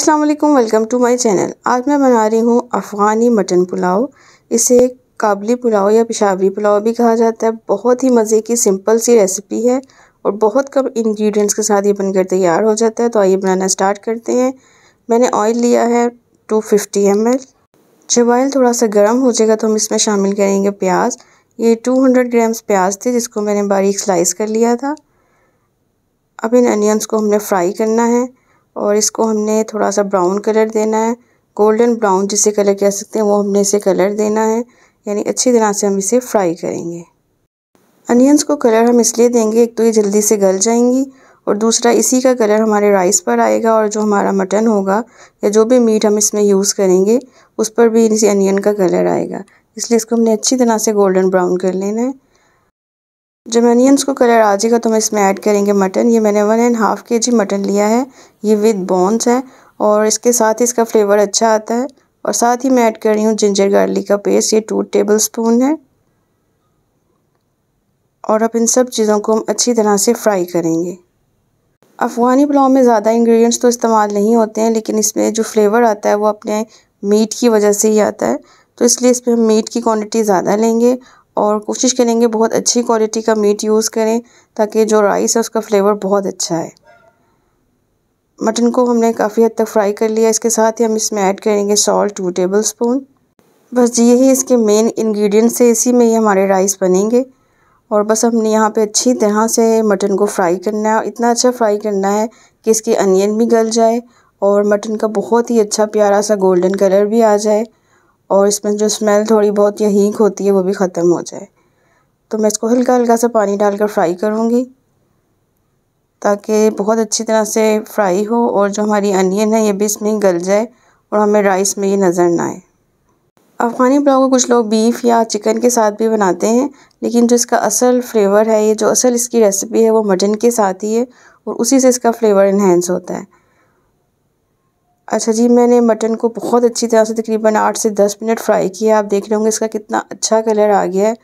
Aslam welcome to my channel आज मैं बना रही हूँ अफ़गानी मटन पुलाव इसे काबली पुलाव या पिशावरी पुलाव भी कहा जाता है बहुत ही मज़े की सिंपल सी रेसिपी है और बहुत कम इंग्रेडिएंट्स के साथ ये बनकर तैयार हो जाता है तो आइए बनाना स्टार्ट करते हैं मैंने ऑयल लिया है 250 फिफ्टी जब ऑयल थोड़ा सा गर्म हो जाएगा तो हम इसमें शामिल करेंगे प्याज ये टू हंड्रेड ग्राम्स प्याज थे जिसको मैंने बारीक स्लाइस कर लिया था अब इन अनियंस को हमने फ्राई करना है और इसको हमने थोड़ा सा ब्राउन कलर देना है गोल्डन ब्राउन जिसे कलर कह सकते हैं वो हमने इसे कलर देना है यानी अच्छी तरह से हम इसे फ्राई करेंगे अनियंस को कलर हम इसलिए देंगे एक तो ये जल्दी से गल जाएंगी और दूसरा इसी का कलर हमारे राइस पर आएगा और जो हमारा मटन होगा या जो भी मीट हम इसमें यूज़ करेंगे उस पर भी इसी अनियन का कलर आएगा इसलिए इसको हमने अच्छी तरह से गोल्डन ब्राउन कर लेना है जब अनियंस को कलर आ जाएगा तो हम इसमें ऐड करेंगे मटन ये मैंने वन एंड हाफ़ के जी मटन लिया है ये विद बॉन्स है और इसके साथ ही इसका फ्लेवर अच्छा आता है और साथ ही मैं ऐड कर रही हूँ जिंजर गार्लिक का पेस्ट ये टू टेबल स्पून है और अब इन सब चीज़ों को हम अच्छी तरह से फ्राई करेंगे अफ़गानी पुलाव में ज़्यादा इंग्रेडिएंट्स तो इस्तेमाल नहीं होते हैं लेकिन इसमें जो फ्लेवर आता है वो अपने मीट की वजह से ही आता है तो इसलिए इसमें हम मीट की क्वांटिटी ज़्यादा लेंगे और कोशिश करेंगे बहुत अच्छी क्वालिटी का मीट यूज़ करें ताकि जो राइस है उसका फ्लेवर बहुत अच्छा है मटन को हमने काफ़ी हद तक फ्राई कर लिया इसके साथ ही हम इसमें ऐड करेंगे सॉल्ट टू टेबल स्पून बस यही इसके मेन इंग्रेडिएंट्स है इसी में ही हमारे राइस बनेंगे और बस हमने यहाँ पे अच्छी तरह से मटन को फ्राई करना है इतना अच्छा फ्राई करना है कि इसकी अनियन भी गल जाए और मटन का बहुत ही अच्छा प्यारा सा गोल्डन कलर भी आ जाए और इसमें जो स्मेल थोड़ी बहुत या हींक होती है वो भी ख़त्म हो जाए तो मैं इसको हल्का हल्का सा पानी डालकर फ्राई करूँगी ताकि बहुत अच्छी तरह से फ्राई हो और जो हमारी अनियन है ये भी इसमें गल जाए और हमें राइस में ये नज़र ना आए अफ़गानी पुलाव को कुछ लोग बीफ या चिकन के साथ भी बनाते हैं लेकिन जो इसका असल फ्लेवर है ये जो असल इसकी रेसिपी है वो मटन के साथ ही है और उसी से इसका फ्लेवर इन्हेंस होता है अच्छा जी मैंने मटन को बहुत अच्छी तरह से तकरीबन आठ से दस मिनट फ्राई किया आप देख रहे होंगे इसका कितना अच्छा कलर आ गया है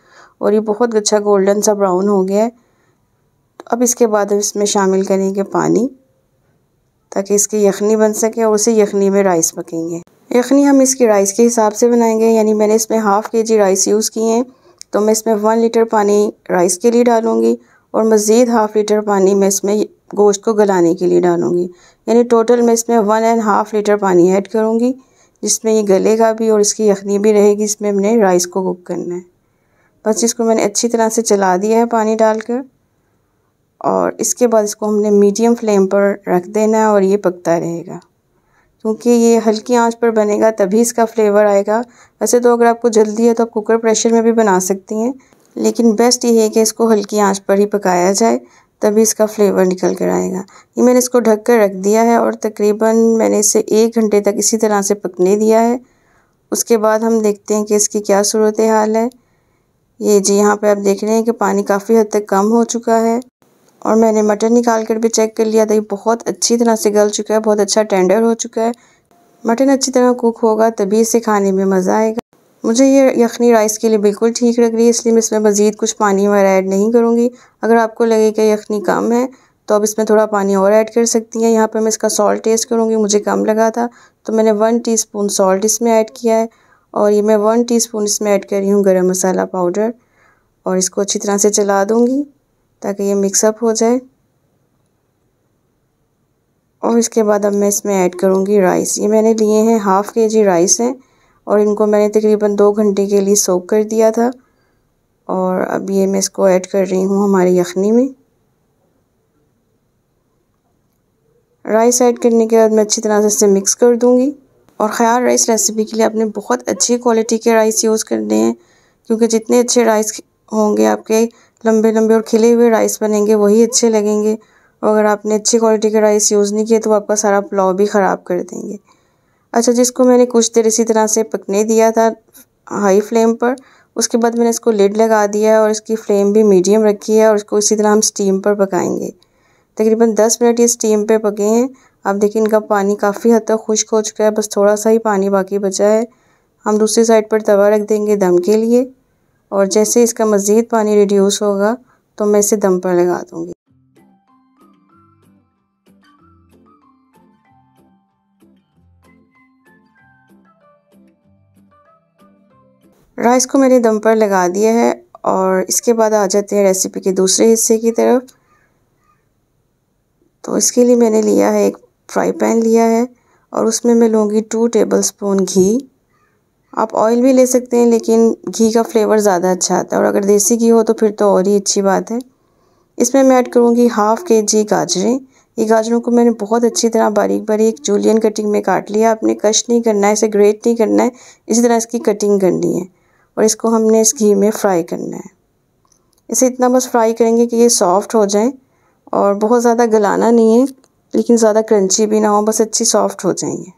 और ये बहुत अच्छा गोल्डन सा ब्राउन हो गया है तो अब इसके बाद हम इसमें शामिल करेंगे पानी ताकि इसकी यखनी बन सके और उसे यखनी में राइस पकेंगे यखनी हम इसकी राइस के हिसाब से बनाएंगे यानी मैंने इसमें हाफ़ के जी राइस यूज़ किए हैं तो मैं इसमें वन लीटर पानी राइस के लिए डालूँगी और मज़ीद हाफ़ लीटर पानी मैं इसमें गोश्त को गलाने के लिए डालूंगी यानी टोटल मैं इसमें वन एंड हाफ़ लीटर पानी ऐड करूँगी जिसमें ये गलेगा भी और इसकी यखनी भी रहेगी इसमें हमने राइस को कुक करना है बस इसको मैंने अच्छी तरह से चला दिया है पानी डालकर और इसके बाद इसको हमने मीडियम फ्लेम पर रख देना है और ये पकता रहेगा क्योंकि ये हल्की आंच पर बनेगा तभी इसका फ्लेवर आएगा वैसे तो अगर आपको जल्दी है तो आप कुकर प्रेशर में भी बना सकती हैं लेकिन बेस्ट ये है कि इसको हल्की आंच पर ही पकाया जाए तभी इसका फ्लेवर निकल कर आएगा ये मैंने इसको ढक कर रख दिया है और तकरीबन मैंने इसे एक घंटे तक इसी तरह से पकने दिया है उसके बाद हम देखते हैं कि इसकी क्या सूरत हाल है ये जी यहाँ पे आप देख रहे हैं कि पानी काफ़ी हद तक कम हो चुका है और मैंने मटर निकाल कर भी चेक कर लिया था ये बहुत अच्छी तरह से गल चुका है बहुत अच्छा टेंडर हो चुका है मटन अच्छी तरह कुक होगा तभी इसे खाने में मज़ा आएगा मुझे ये यखनी राइस के लिए बिल्कुल ठीक लग रही है इसलिए मैं इसमें मज़ीद कुछ पानी वगैरह ऐड नहीं करूँगी अगर आपको लगे कि यखनी कम है तो अब इसमें थोड़ा पानी और ऐड कर सकती हैं यहाँ पर मैं इसका सॉल्ट टेस्ट करूँगी मुझे कम लगा था तो मैंने वन स्पून सॉल्ट इसमें ऐड किया है और ये मैं वन स्पून इसमें ऐड कर रही हूँ गर्म मसाला पाउडर और इसको अच्छी तरह से चला दूँगी ताकि ये मिक्सअप हो जाए और इसके बाद अब मैं इसमें ऐड करूँगी राइस ये मैंने लिए हैं हाफ़ के जी राइस हैं और इनको मैंने तकरीबन दो घंटे के लिए सोक कर दिया था और अब ये मैं इसको ऐड कर रही हूँ हमारी यखनी में राइस ऐड करने के बाद मैं अच्छी तरह से इसे मिक्स कर दूँगी और ख़याल राइस रेसिपी के लिए आपने बहुत अच्छी क्वालिटी के राइस यूज़ करने हैं क्योंकि जितने अच्छे राइस होंगे आपके लंबे लंबे और खिले हुए राइस बनेंगे वही अच्छे लगेंगे और अगर आपने अच्छी क्वालिटी के राइस यूज़ नहीं किए तो आपका सारा पुलाव भी ख़राब कर देंगे अच्छा जिसको मैंने कुछ देर इसी तरह से पकने दिया था हाई फ्लेम पर उसके बाद मैंने इसको लिड लगा दिया है और इसकी फ्लेम भी मीडियम रखी है और इसको इसी तरह हम स्टीम पर पकाएंगे तकरीबन दस मिनट ये स्टीम पे पके हैं आप देखिए इनका पानी काफ़ी हद तक खुश्क हो चुका है बस थोड़ा सा ही पानी बाकी बचा है हम दूसरी साइड पर तवा रख देंगे दम के लिए और जैसे इसका मज़ीद पानी रिड्यूस होगा तो मैं इसे दम पर लगा दूँगी राइस को मैंने दम पर लगा दिया है और इसके बाद आ जाते हैं रेसिपी के दूसरे हिस्से की तरफ तो इसके लिए मैंने लिया है एक फ्राई पैन लिया है और उसमें मैं लूँगी टू टेबल स्पून घी आप ऑयल भी ले सकते हैं लेकिन घी का फ्लेवर ज़्यादा अच्छा आता है और अगर देसी घी हो तो फिर तो और ही अच्छी बात है इसमें मैं ऐड करूँगी हाफ़ के जी गाजरें ये गाजरों को मैंने बहुत अच्छी तरह बारीक बारीक जूलियन कटिंग में काट लिया आपने कश नहीं करना है इसे ग्रेट नहीं करना है इसी तरह इसकी कटिंग करनी है और इसको हमने इस घी में फ्राई करना है इसे इतना बस फ्राई करेंगे कि ये सॉफ्ट हो जाए और बहुत ज़्यादा गलाना नहीं है लेकिन ज़्यादा क्रंची भी ना हो बस अच्छी सॉफ्ट हो जाएंगे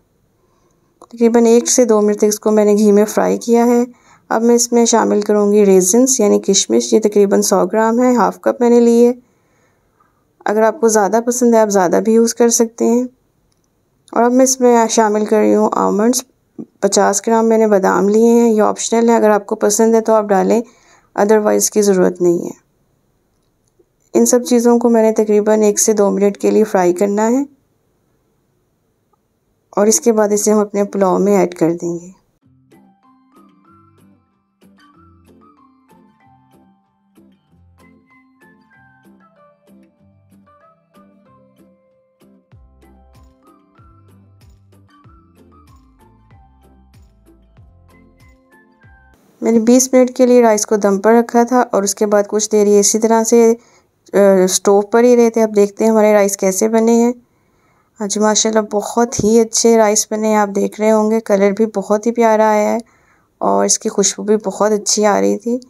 तकरीबन एक से दो मिनट तक इसको मैंने घी में फ्राई किया है अब मैं इसमें शामिल करूँगी रेजन्स यानी किशमिश ये तकरीबन सौ ग्राम है हाफ़ कप मैंने ली है अगर आपको ज़्यादा पसंद है आप ज़्यादा भी यूज़ कर सकते हैं और अब मैं इसमें शामिल कर रही हूँ आमंड्स पचास ग्राम मैंने बादाम लिए हैं ये ऑप्शनल है अगर आपको पसंद है तो आप डालें अदरवाइज़ की ज़रूरत नहीं है इन सब चीज़ों को मैंने तकरीबन एक से दो मिनट के लिए फ्राई करना है और इसके बाद इसे हम अपने पुलाव में ऐड कर देंगे मैंने 20 मिनट के लिए राइस को दम पर रखा था और उसके बाद कुछ देर ये इसी तरह से स्टोव पर ही रहे थे अब देखते हैं हमारे राइस कैसे बने हैं आज माशाल्लाह बहुत ही अच्छे राइस बने हैं आप देख रहे होंगे कलर भी बहुत ही प्यारा आया है और इसकी खुशबू भी बहुत अच्छी आ रही थी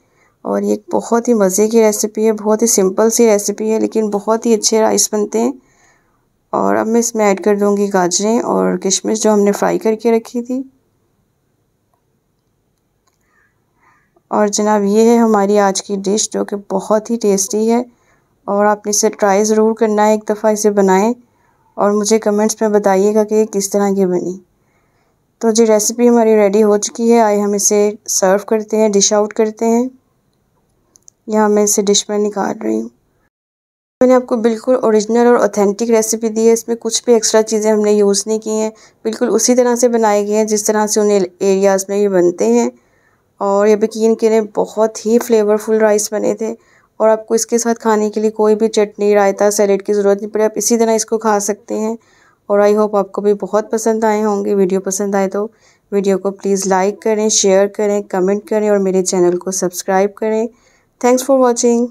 और ये बहुत ही मज़े की रेसिपी है बहुत ही सिंपल सी रेसिपी है लेकिन बहुत ही अच्छे राइस बनते हैं और अब मैं इसमें ऐड कर दूँगी गाजरें और किशमिश जो हमने फ्राई करके रखी थी और जनाब ये है हमारी आज की डिश जो कि बहुत ही टेस्टी है और आप इसे ट्राई ज़रूर करना है एक दफ़ा इसे बनाएं और मुझे कमेंट्स में बताइएगा कि किस तरह की बनी तो जी रेसिपी हमारी रेडी हो चुकी है आइए हम इसे सर्व करते हैं डिश आउट करते हैं यहाँ मैं इसे डिश में निकाल रही हूँ मैंने आपको बिल्कुल ओरिजिनल और ऑथेंटिक रेसिपी दी है इसमें कुछ भी एक्स्ट्रा चीज़ें हमने यूज़ नहीं की हैं बिल्कुल उसी तरह से बनाए गए हैं जिस तरह से उन्हें एरियाज़ में ये बनते हैं और ये यकीन करें बहुत ही फ्लेवरफुल राइस बने थे और आपको इसके साथ खाने के लिए कोई भी चटनी रायता सैलेड की ज़रूरत नहीं पड़े आप इसी तरह इसको खा सकते हैं और आई होप आपको भी बहुत पसंद आए होंगे वीडियो पसंद आए तो वीडियो को प्लीज़ लाइक करें शेयर करें कमेंट करें और मेरे चैनल को सब्सक्राइब करें थैंक्स फॉर वॉचिंग